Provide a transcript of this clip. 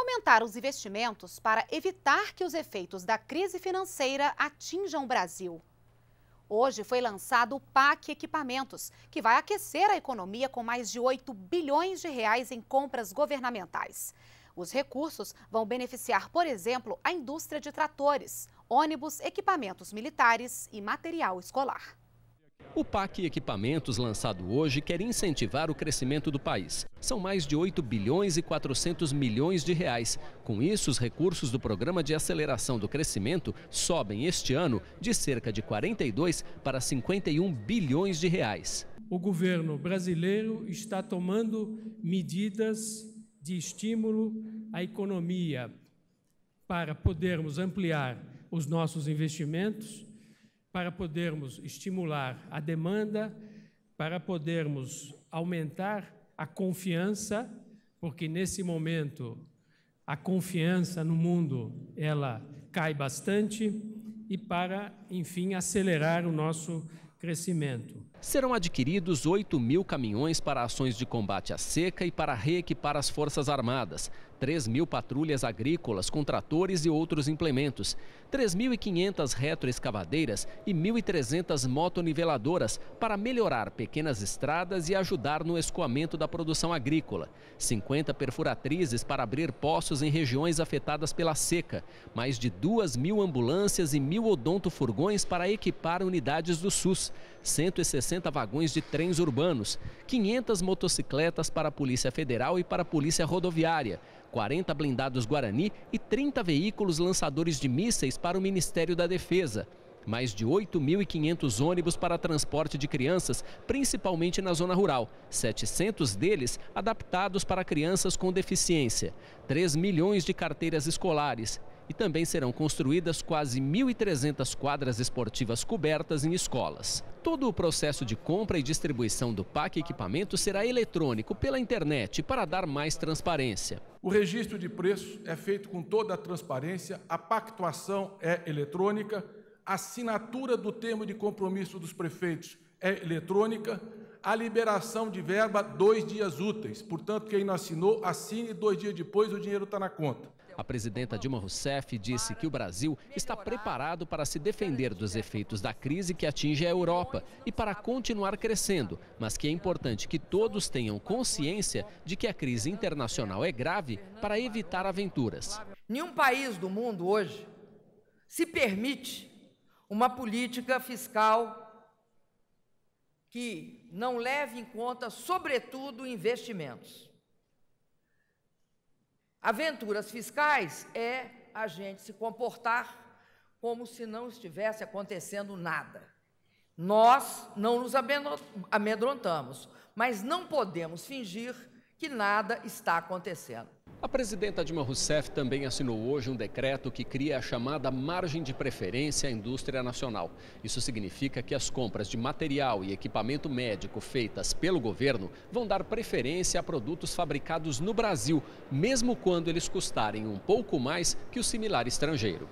Aumentar os investimentos para evitar que os efeitos da crise financeira atinjam o Brasil. Hoje foi lançado o PAC Equipamentos, que vai aquecer a economia com mais de 8 bilhões de reais em compras governamentais. Os recursos vão beneficiar, por exemplo, a indústria de tratores, ônibus, equipamentos militares e material escolar. O PAC Equipamentos, lançado hoje, quer incentivar o crescimento do país. São mais de 8 bilhões e 400 milhões de reais. Com isso, os recursos do Programa de Aceleração do Crescimento sobem este ano de cerca de 42 para 51 bilhões de reais. O governo brasileiro está tomando medidas de estímulo à economia para podermos ampliar os nossos investimentos para podermos estimular a demanda, para podermos aumentar a confiança, porque nesse momento a confiança no mundo ela cai bastante e para, enfim, acelerar o nosso crescimento. Serão adquiridos 8 mil caminhões para ações de combate à seca e para reequipar as Forças Armadas, 3 mil patrulhas agrícolas com tratores e outros implementos, 3.500 retroescavadeiras e 1.300 motoniveladoras para melhorar pequenas estradas e ajudar no escoamento da produção agrícola, 50 perfuratrizes para abrir poços em regiões afetadas pela seca, mais de 2 mil ambulâncias e mil odontofurgões para equipar unidades do SUS, 160 60 vagões de trens urbanos, 500 motocicletas para a Polícia Federal e para a Polícia Rodoviária, 40 blindados Guarani e 30 veículos lançadores de mísseis para o Ministério da Defesa. Mais de 8.500 ônibus para transporte de crianças, principalmente na zona rural, 700 deles adaptados para crianças com deficiência, 3 milhões de carteiras escolares, e também serão construídas quase 1.300 quadras esportivas cobertas em escolas. Todo o processo de compra e distribuição do PAC equipamento será eletrônico pela internet para dar mais transparência. O registro de preço é feito com toda a transparência, a pactuação é eletrônica, a assinatura do termo de compromisso dos prefeitos é eletrônica a liberação de verba dois dias úteis. Portanto, quem não assinou, assine dois dias depois, o dinheiro está na conta. A presidenta Dilma Rousseff disse que o Brasil está preparado para se defender dos efeitos da crise que atinge a Europa e para continuar crescendo, mas que é importante que todos tenham consciência de que a crise internacional é grave para evitar aventuras. Nenhum país do mundo hoje se permite uma política fiscal que não leve em conta, sobretudo, investimentos. Aventuras fiscais é a gente se comportar como se não estivesse acontecendo nada. Nós não nos amedrontamos, mas não podemos fingir que nada está acontecendo. A presidenta Dilma Rousseff também assinou hoje um decreto que cria a chamada margem de preferência à indústria nacional. Isso significa que as compras de material e equipamento médico feitas pelo governo vão dar preferência a produtos fabricados no Brasil, mesmo quando eles custarem um pouco mais que o similar estrangeiro.